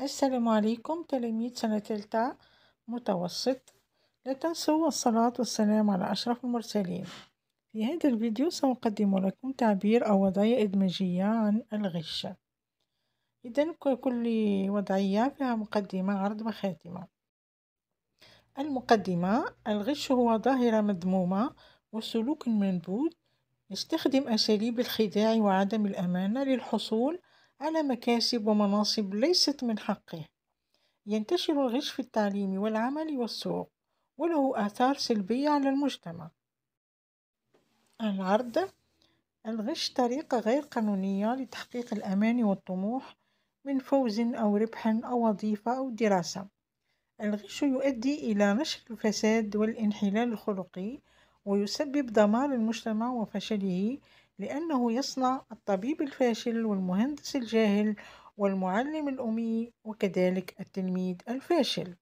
السلام عليكم تلاميذ سنة تالتة متوسط لا تنسوا الصلاة والسلام على أشرف المرسلين في هذا الفيديو سأقدم لكم تعبير أو وضعية إدماجية عن الغش إذا كل وضعية فيها مقدمة عرض وخاتمة المقدمة الغش هو ظاهرة مذمومة وسلوك منبوذ يستخدم أساليب الخداع وعدم الأمانة للحصول على على مكاسب ومناصب ليست من حقه ينتشر الغش في التعليم والعمل والسوق وله آثار سلبية على المجتمع العرض الغش طريقة غير قانونية لتحقيق الأمان والطموح من فوز أو ربح أو وظيفة أو دراسة الغش يؤدي إلى نشر الفساد والانحلال الخلقي ويسبب دمار المجتمع وفشله لأنه يصنع الطبيب الفاشل والمهندس الجاهل والمعلم الأمي وكذلك التلميذ الفاشل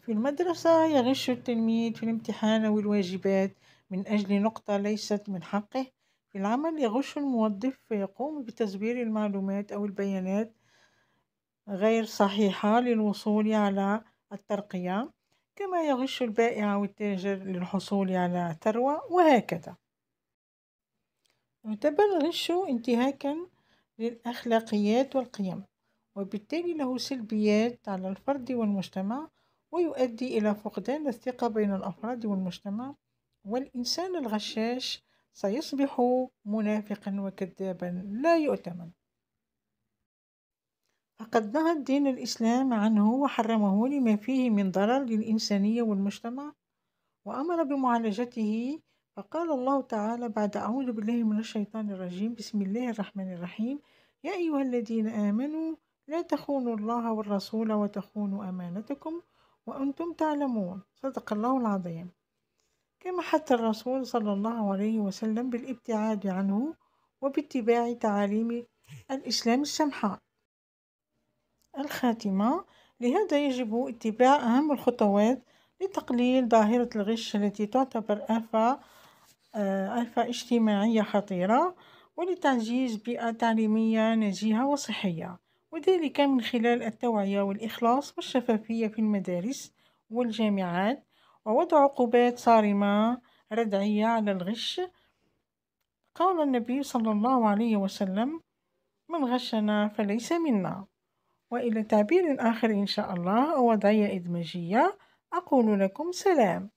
في المدرسة يغش التلميذ في الامتحان والواجبات من أجل نقطة ليست من حقه في العمل يغش الموظف فيقوم بتزوير المعلومات أو البيانات غير صحيحة للوصول على الترقية كما يغش البائع والتاجر للحصول على ثروة وهكذا يعتبر غشه انتهاكا للأخلاقيات والقيم وبالتالي له سلبيات على الفرد والمجتمع ويؤدي إلى فقدان الثقة بين الأفراد والمجتمع والإنسان الغشاش سيصبح منافقا وكذابا لا يؤتمن فقد نهى الدين الإسلام عنه وحرمه لما فيه من ضرر للإنسانية والمجتمع وأمر بمعالجته فقال الله تعالى بعد أعوذ بالله من الشيطان الرجيم بسم الله الرحمن الرحيم يا أيها الذين آمنوا لا تخونوا الله والرسول وتخونوا أمانتكم وأنتم تعلمون صدق الله العظيم كما حتى الرسول صلى الله عليه وسلم بالابتعاد عنه وباتباع تعاليم الإسلام السمحاء الخاتمة لهذا يجب اتباع أهم الخطوات لتقليل ظاهرة الغش التي تعتبر آفة آفة آه، اجتماعية خطيرة ولتعزيز بيئة تعليمية نزيهة وصحية وذلك من خلال التوعية والإخلاص والشفافية في المدارس والجامعات ووضع عقوبات صارمة ردعية على الغش قال النبي صلى الله عليه وسلم من غشنا فليس منا وإلى تعبير آخر إن شاء الله أو وضعية إدماجية أقول لكم سلام